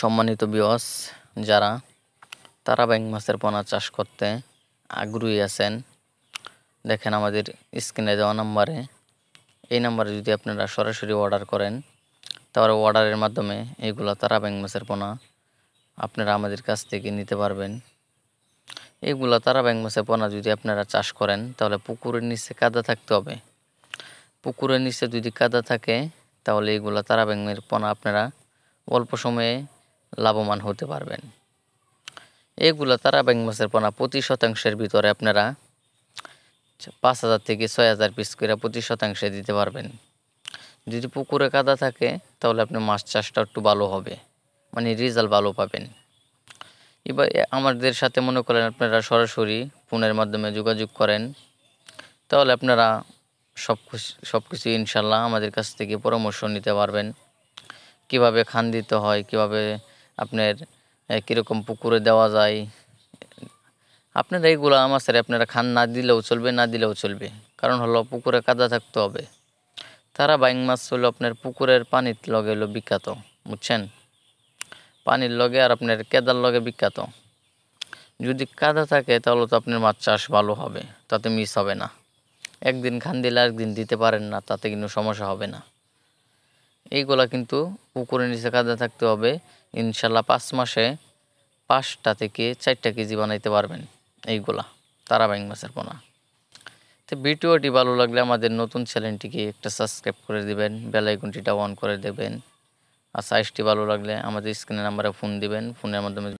সম্মানিত বিওস যারা তারা ব্যাং মাছের পোনা চাষ করতে আগ্রহী আছেন দেখেন আমাদের স্ক্রিনে দেওয়া নাম্বারে এই নাম্বারে যদি আপনারা সরাসরি অর্ডার করেন তাহলে অর্ডারের মাধ্যমে এইগুলো তারা ব্যাং মাছের পোনা আপনারা আমাদের কাছ থেকে নিতে পারবেন এইগুলো তারা ব্যাং মাছের পোনা যদি আপনারা চাষ করেন তাহলে পুকুরের নিচে কাদা থাকতে হবে পুকুরের নিচে যদি কাদা থাকে তাহলে এইগুলো তারা ব্যাঙের পোনা আপনারা অল্প সময়ে লাভবান হতে পারবেন এগুলো তারা ব্যাংক মাসের পোনা প্রতি শতাংশের ভিতরে আপনারা আচ্ছা, পাঁচ হাজার থেকে ছয় হাজার পিস করে প্রতি শতাংশে দিতে পারবেন যদি পুকুরে কাদা থাকে তাহলে আপনার মাছ চাষটা একটু ভালো হবে মানে রেজাল্ট ভালো পাবেন এবার আমাদের সাথে মনে করেন আপনারা সরাসরি ফোনের মাধ্যমে যোগাযোগ করেন তাহলে আপনারা সব সব কিছু ইনশাল্লাহ আমাদের কাছ থেকে পরামর্শ নিতে পারবেন কিভাবে খান দিতে হয় কিভাবে আপনার কীরকম পুকুরে দেওয়া যায় আপনার এইগুলো আমার স্যার আপনারা খান না দিলেও চলবে না দিলেও চলবে কারণ হলো পুকুরে কাদা থাকতে হবে তারা বাইং মাছ হলো আপনার পুকুরের পানির লগে হলো বিখ্যাত বুঝছেন পানির লগে আর আপনার কেদার লগে বিখ্যাত যদি কাদা থাকে তাহলে তো আপনার মাছ চাষ ভালো হবে তাতে মিস হবে না একদিন খান দিলে একদিন দিতে পারেন না তাতে কিন্তু সমস্যা হবে না এইগুলা কিন্তু পুকুরের নিচে কাদা থাকতে হবে ইনশাল্লাহ পাঁচ মাসে পাঁচটা থেকে চারটা কেজি বানাইতে পারবেন এইগুলা তারাবাইং মাছের পোনা তো ভিডিওটি ভালো লাগলে আমাদের নতুন চ্যানেলটিকে একটা সাবস্ক্রাইব করে দেবেন বেলাইকনটিটা অন করে দেবেন আর সাইজটি ভালো লাগলে আমাদের স্ক্রিনের নাম্বারে ফোন দিবেন ফোনের মাধ্যমে